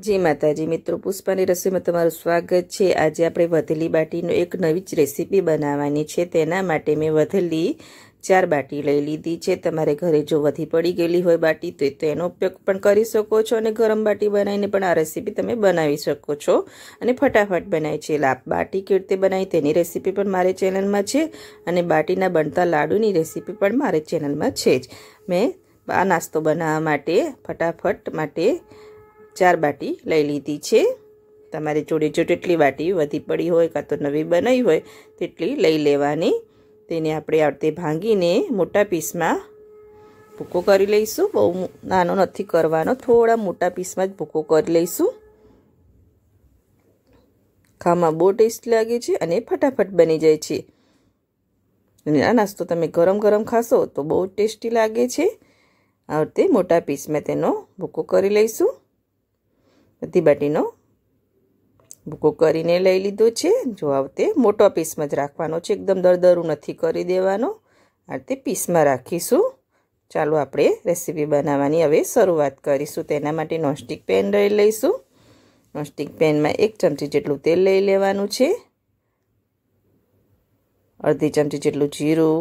જી માતાજી મિત્રો પુષ્પાની રસોઈમાં તમારું સ્વાગત છે આજે આપણે વધેલી બાટીનો એક નવી જ રેસીપી બનાવવાની છે તેના માટે મેં વધેલી ચાર બાટી લઈ લીધી છે તમારે ઘરે જો વધી પડી ગયેલી હોય બાટી તો તેનો ઉપયોગ પણ કરી શકો છો અને ગરમ બાટી બનાવીને પણ આ રેસીપી તમે બનાવી શકો છો અને ફટાફટ બનાવી છે લાપ બાટી કેવી રીતે બનાવી તેની રેસીપી પણ મારે ચેનલમાં છે અને બાટીના બનતા લાડુની રેસીપી પણ મારે ચેનલમાં છે જ મેં આ નાસ્તો બનાવવા માટે ફટાફટ માટે ચાર બાટી લઈ લીધી છે તમારી જોડે જો તેટલી બાટી વધી પડી હોય કાં તો નવી બનાવી હોય તેટલી લઈ લેવાની તેને આપણે આ ભાંગીને મોટા પીસમાં ભૂકો કરી લઈશું બહુ નાનો નથી કરવાનો થોડા મોટા પીસમાં જ ભૂકો કરી લઈશું ખાવામાં બહુ ટેસ્ટ લાગે છે અને ફટાફટ બની જાય છે અને આ નાસ્તો તમે ગરમ ગરમ ખાશો તો બહુ ટેસ્ટી લાગે છે આ મોટા પીસમાં તેનો ભૂકો કરી લઈશું બધી બાટીનો ભૂકો કરીને લઈ લીધો છે જો આવતે મોટો પીસમાં જ રાખવાનો છે એકદમ દરદરું નથી કરી દેવાનો આ રીતે પીસમાં રાખીશું ચાલો આપણે રેસીપી બનાવવાની હવે શરૂઆત કરીશું તેના માટે નોનસ્ટિક પેન લઈ લઈશું નોનસ્ટિક પેનમાં એક ચમચી જેટલું તેલ લઈ લેવાનું છે અડધી ચમચી જેટલું જીરું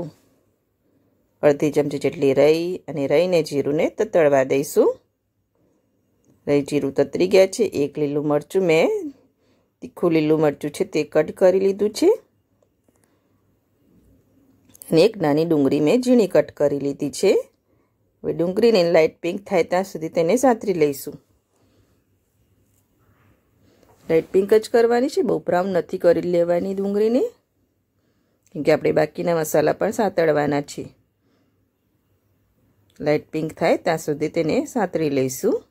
અડધી ચમચી જેટલી રઈ અને રઈને જીરુંને તતળવા દઈશું રહી જીરું તતરી ગયા છે એક લીલું મરચું મેં તીખું લીલું મરચું છે તે કટ કરી લીધું છે અને એક નાની ડુંગળી મેં ઝીણી કટ કરી લીધી છે હવે ડુંગળીને લાઇટ પિંક થાય ત્યાં સુધી તેને સાતરી લઈશું લાઇટ પિંક જ કરવાની છે બહુ બ્રાઉન નથી કરી લેવાની ડુંગળીને કેમ કે આપણે બાકીના મસાલા પણ સાંતળવાના છે લાઇટ પિંક થાય ત્યાં સુધી તેને સાતરી લઈશું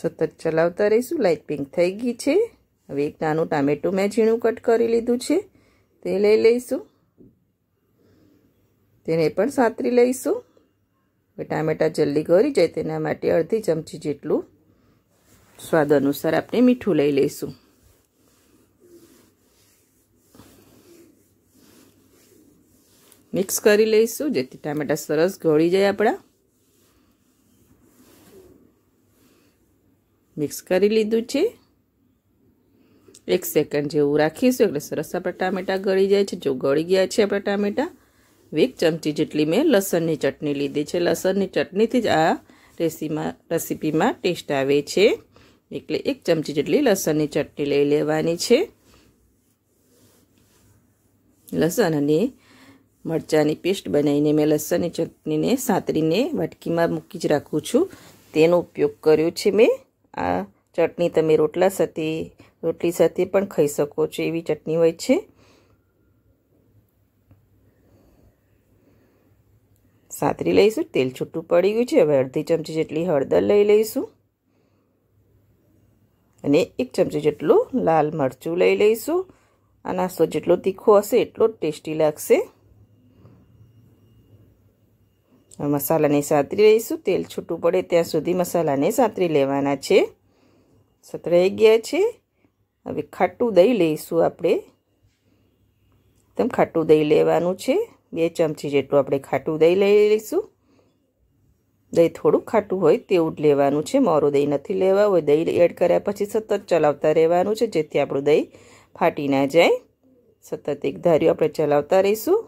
સતત ચલાવતા રહીશું લાઇટ પિંક થઈ ગઈ છે હવે એક નાનું ટામેટું મેં ઝીણું કટ કરી લીધું છે તે લઈ લઈશું તેને પણ સાંતરી લઈશું હવે ટામેટાં જલ્દી ગળી જાય તેના માટે અડધી ચમચી જેટલું સ્વાદ અનુસાર આપણે મીઠું લઈ લઈશું મિક્સ કરી લઈશું જેથી ટામેટાં સરસ ગળી જાય આપણા મિક્સ કરી લીધું છે એક સેકન્ડ જેવું રાખીશું એટલે સરસ આપણા ટામેટાં ગળી જાય છે જો ગળી ગયા છે આપણા ટામેટાં એક ચમચી જેટલી મેં લસણની ચટણી લીધી છે લસણની ચટણીથી જ આ રેસીમાં રેસીપીમાં ટેસ્ટ આવે છે એટલે એક ચમચી જેટલી લસણની ચટણી લઈ લેવાની છે લસણ અને મરચાંની પેસ્ટ બનાવીને મેં લસણની ચટણીને સાતરીને વાટકીમાં મૂકી જ રાખું છું તેનો ઉપયોગ કર્યો છે મેં આ ચટણી તમે રોટલા સાથે રોટલી સાથે પણ ખાઈ શકો છો એવી ચટણી હોય છે સાતરી લઈશું તેલ છૂટું પડી ગયું છે હવે અડધી ચમચી જેટલી હળદર લઈ લઈશું અને એક ચમચી જેટલું લાલ મરચું લઈ લઈશું આ નાસ્તો જેટલો તીખો હશે એટલો જ ટેસ્ટી લાગશે મસાલાને સાતરી લઈશું તેલ છૂટું પડે ત્યાં સુધી મસાલાને સાતરી લેવાના છે સતરાઈ ગયા છે હવે ખાટું દહીં લઈશું આપણે એકદમ ખાટું દહીં લેવાનું છે બે ચમચી જેટલું આપણે ખાટું દહીં લઈ લઈશું દહીં થોડું ખાટું હોય તેવું જ લેવાનું છે મોરું દહીં નથી લેવા હોય દહીં એડ કર્યા પછી સતત ચલાવતા રહેવાનું છે જેથી આપણું દહીં ફાટી ના જાય સતત એક ધાર્યું આપણે ચલાવતા રહીશું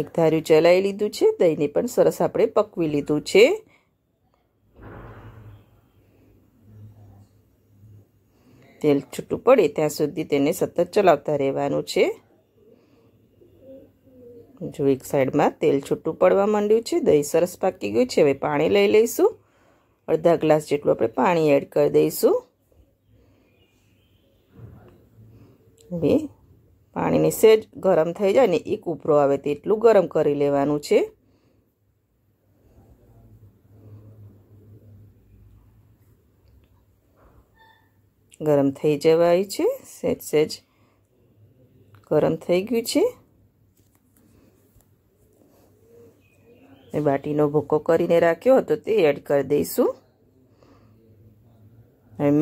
એક ધાર્યું ચલાવી લીધું છે દહીંને પણ સરસ આપણે પકવી લીધું છે તેલ છૂટું પડે ત્યાં સુધી તેને સતત ચલાવતા રહેવાનું છે જો એક સાઈડમાં તેલ છૂટું પડવા માંડ્યું છે દહીં સરસ પાકી ગયું છે હવે પાણી લઈ લઈશું અડધા ગ્લાસ જેટલું આપણે પાણી એડ કરી દઈશું હવે પાણીની સેજ ગરમ થઈ જાય ને એક ઉપરો આવે તેટલું ગરમ કરી લેવાનું છે ગરમ થઈ જવાય છે સેજ સેજ ગરમ થઈ ગયું છે બાટીનો ભૂકો કરીને રાખ્યો હતો તે એડ કરી દઈશું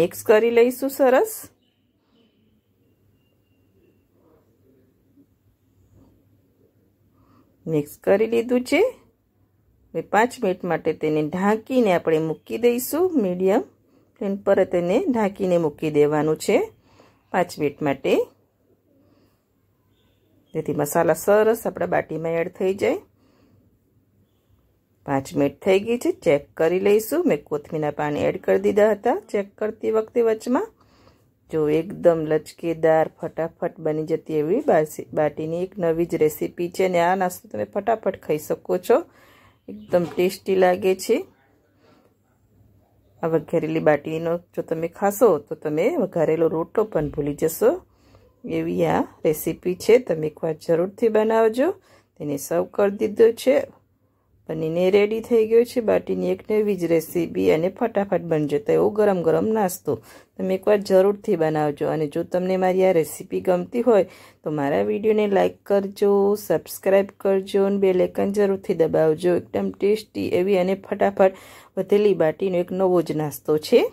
મિક્સ કરી લઈશું સરસ મિક્સ કરી લીધું છે હવે પાંચ મિનિટ માટે તેને ઢાંકીને આપણે મૂકી દઈશું મીડિયમ ફ્લેમ પર તેને ઢાંકીને મૂકી દેવાનું છે પાંચ મિનિટ માટે જેથી મસાલા સરસ આપણા બાટીમાં એડ થઈ જાય પાંચ મિનિટ થઈ ગઈ છે ચેક કરી લઈશું મેં કોથમીરના પાણી એડ કરી દીધા હતા ચેક કરતી વખતે વચમાં જો એકદમ લચકેદાર ફટાફટ બની જતી એવી બાટીની એક નવી જ રેસીપી છે અને આ નાસ્તો તમે ફટાફટ ખાઈ શકો છો એકદમ ટેસ્ટી લાગે છે આ વઘારેલી બાટીનો જો તમે ખાશો તો તમે વઘારેલો રોટો પણ ભૂલી જશો એવી આ રેસીપી છે તમે એકવાર જરૂરથી બનાવજો તેને સર્વ કરી દીધો છે બનીને રેડી થઈ ગયો છે બાટીની એક નવી જ રેસીપી અને ફટાફટ બનજો તો એવો ગરમ ગરમ નાસ્તો તમે એકવાર જરૂરથી બનાવજો અને જો તમને મારી આ રેસીપી ગમતી હોય તો મારા વિડીયોને લાઇક કરજો સબસ્ક્રાઈબ કરજો અને બે લેકન જરૂરથી દબાવજો એકદમ ટેસ્ટી એવી અને ફટાફટ વધેલી બાટીનો એક નવો જ નાસ્તો છે